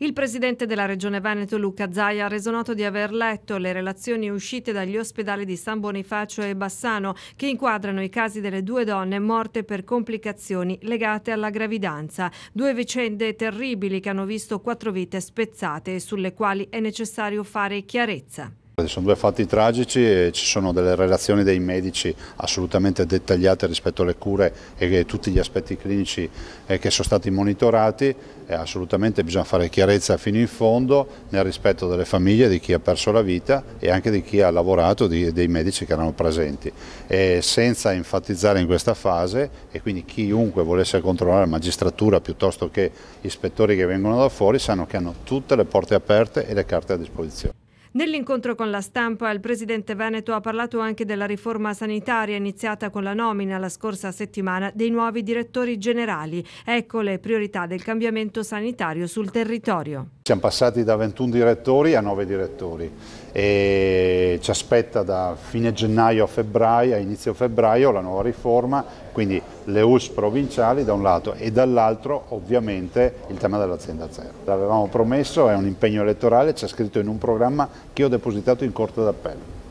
Il presidente della Regione Veneto Luca Zaia ha reso noto di aver letto le relazioni uscite dagli ospedali di San Bonifacio e Bassano che inquadrano i casi delle due donne morte per complicazioni legate alla gravidanza. Due vicende terribili che hanno visto quattro vite spezzate e sulle quali è necessario fare chiarezza. Sono due fatti tragici e ci sono delle relazioni dei medici assolutamente dettagliate rispetto alle cure e tutti gli aspetti clinici eh, che sono stati monitorati e assolutamente bisogna fare chiarezza fino in fondo nel rispetto delle famiglie di chi ha perso la vita e anche di chi ha lavorato, dei medici che erano presenti e senza enfatizzare in questa fase e quindi chiunque volesse controllare la magistratura piuttosto che ispettori che vengono da fuori sanno che hanno tutte le porte aperte e le carte a disposizione. Nell'incontro con la stampa il presidente Veneto ha parlato anche della riforma sanitaria iniziata con la nomina la scorsa settimana dei nuovi direttori generali. Ecco le priorità del cambiamento sanitario sul territorio. Siamo passati da 21 direttori a 9 direttori e ci aspetta da fine gennaio a febbraio, a inizio febbraio la nuova riforma, quindi le US provinciali da un lato e dall'altro ovviamente il tema dell'azienda zero. L'avevamo promesso, è un impegno elettorale, c'è scritto in un programma che ho depositato in Corte d'Appello.